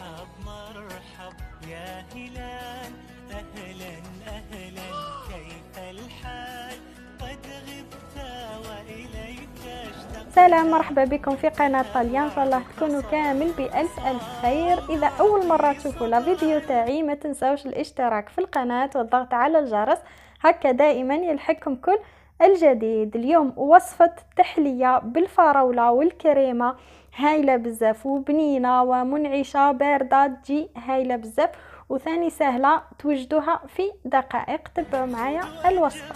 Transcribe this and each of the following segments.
مرحب مرحب يا هلال أهلا أهلا كيف الحال قد غبت وإليك اشتقت سلام مرحبا بكم في قناة طاليان إن شاء الله تكونوا كامل بألف ألف خير إذا أول مرة تشوفوا لا فيديو تاعي ما تنساوش الاشتراك في القناة والضغط على الجرس هكا دائما يلحقكم كل الجديد اليوم وصفة تحلية بالفراولة والكريمة هايله بزاف وبنينه ومنعشه بارده تجي هايله بزاف وثاني سهله توجدوها في دقائق تبعوا معايا الوصفه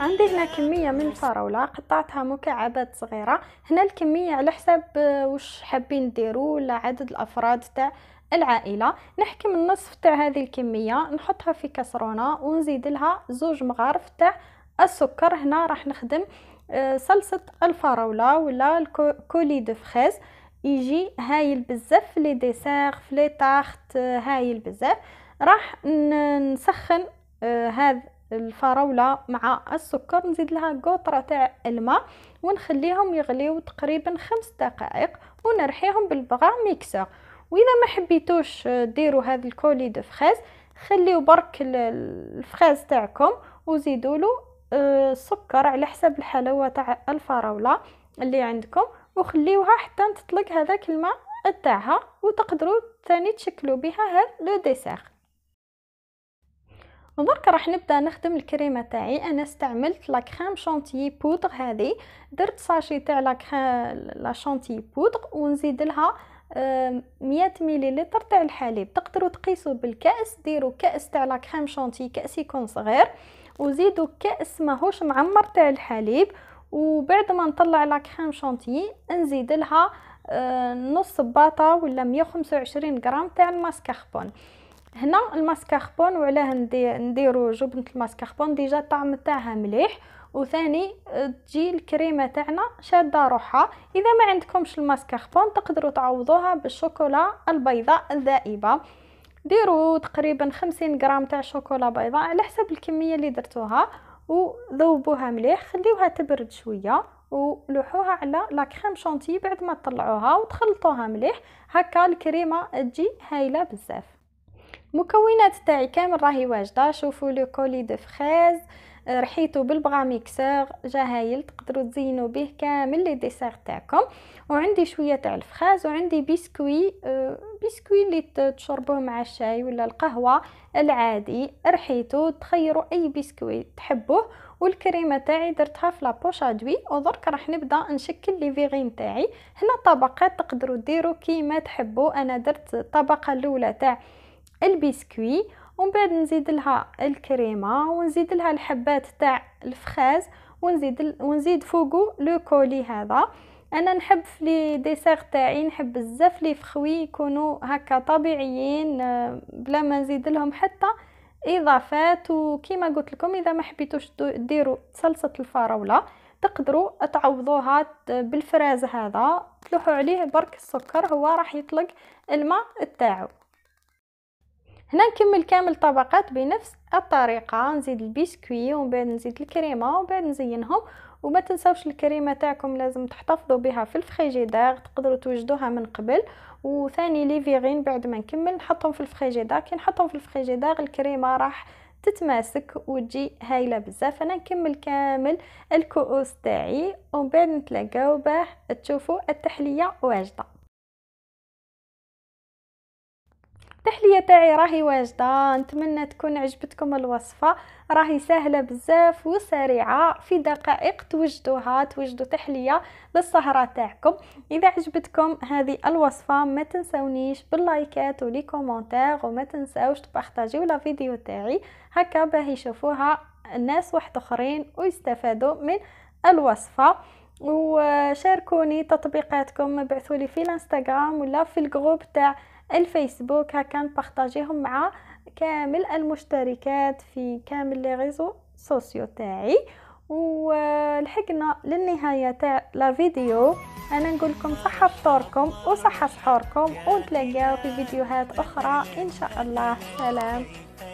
عندي هنا كمية من الفراولة قطعتها مكعبات صغيرة هنا الكمية على حساب آه، واش حابين ديروا ولا عدد الأفراد تاع العائلة نحكم النصف تاع هذه الكمية نحطها في كسرونة ونزيد لها زوج مغارف تاع السكر هنا راح نخدم آه، صلصة الفراولة ولا الكولي دو فخيز يجي هايل بزاف في لي ديسير في لي تارت آه، هايل بزاف راح نسخن هذا آه، الفراوله مع السكر نزيد لها قطره تاع الماء ونخليهم يغليو تقريبا خمس دقائق ونرحيهم بالبغا ميكسر واذا ما حبيتوش ديروا هذا الكولي دو فخيز خليو برك الفخاز تاعكم وزيدوا له السكر على حسب الحلاوه تاع الفراوله اللي عندكم وخليوها حتى تطلق هذاك الماء تاعها وتقدروا ثاني تشكلوا بها هذا لو ديسير ودرك راح نبدا نخدم الكريمه تاعي انا استعملت لا كريم شانتيي بودر هذه درت ساشي تاع لا كريم لا شانتيي بودر ونزيد لها 100 مليلتر تاع الحليب تقدروا تقيسوا بالكاس ديروا كاس تاع لا كريم شونتي كاس يكون صغير وزيدوا كاس ماهوش معمر تاع الحليب وبعد ما نطلع لا كريم شونتي نزيد لها آه، نص باطه ولا 125 غرام تاع الماسكاربون هنا الماسكاربون وعلاه نديرو جبنه الماسكاربون ديجا الطعم تاعها مليح وثاني تجي الكريمه تاعنا شاده روحها اذا ما عندكمش الماسكاربون تقدروا تعوضوها بالشوكولا البيضاء الذائبه ديروا تقريبا 50 غرام تاع شوكولا بيضاء على حسب الكميه اللي درتوها وذوبوها مليح خليوها تبرد شويه ولوحوها على لا كريم شونتي بعد ما طلعوها وتخلطوها مليح هكا الكريمه تجي هايله بزاف المكونات تاعي كامل راهي واجده شوفوا لو كولي دو فريز رحيتو بالبغا ميكسور جا هايل تقدروا تزينوا به كامل لي ديسير تاعكم وعندي شويه تاع الفخاز وعندي بسكوي آه، بسكوي اللي تشربوه مع الشاي ولا القهوه العادي رحيتو تخيروا اي بسكوي تحبوه والكريمه تاعي درتها في لابوش ادوي ودرك راح نبدا نشكل لي فيغين تاعي هنا طبقات تقدروا ديروا كيما تحبوا انا درت الطبقه الاولى تاع البسكوي ومن بعد نزيد لها الكريمه ونزيد لها الحبات تاع الفخاز ونزيد ونزيد فوقو لو كولي هذا انا نحب في لي ديسير تاعي نحب بزاف لي فخوي يكونوا هكا طبيعيين آه، بلا ما نزيد لهم حتى اضافات وكيما قلت لكم اذا ما حبيتوش ديروا صلصه الفراوله تقدروا تعوضوها بالفراز هذا تلوحوا عليه برك السكر هو راح يطلق الماء تاعو هنا نكمل كامل الطبقات بنفس الطريقه نزيد البسكوي ومن بعد نزيد الكريمه ومن بعد نزينهم وما تنساوش الكريمه تاعكم لازم تحتفظوا بها في الفريجيدار تقدروا توجدوها من قبل وثاني لي فيغين بعد ما نكمل نحطهم في الفريجيدار كي نحطهم في الفريجيدار الكريمه راح تتماسك وتجي هايله بزاف انا نكمل كامل الكؤوس تاعي ومن بعد نتلاقاو باه تشوفوا التحليه واجده التحليه تاعي راهي واجده نتمنى تكون عجبتكم الوصفه راهي سهله بزاف وسريعه في دقائق توجدوها توجدوا تحليه للسهره تاعكم اذا عجبتكم هذه الوصفه ما تنسونيش باللايكات ولي كومونتير وما تنساوش تبارطاجيو لا فيديو تاعي هكا باه يشوفوها الناس واحد اخرين ويستفادوا من الوصفه وشاركوني تطبيقاتكم بعثولي في الانستغرام ولا في الجروب تاع الفيسبوك هكا نبارطاجيهم مع كامل المشتركات في كامل لي ريزو سوسيو تاعي ولحقنا للنهاية تاع لا فيديو انا نقول لكم صحة فطوركم وصحة سحوركم ونتلاقاو في فيديوهات اخرى ان شاء الله سلام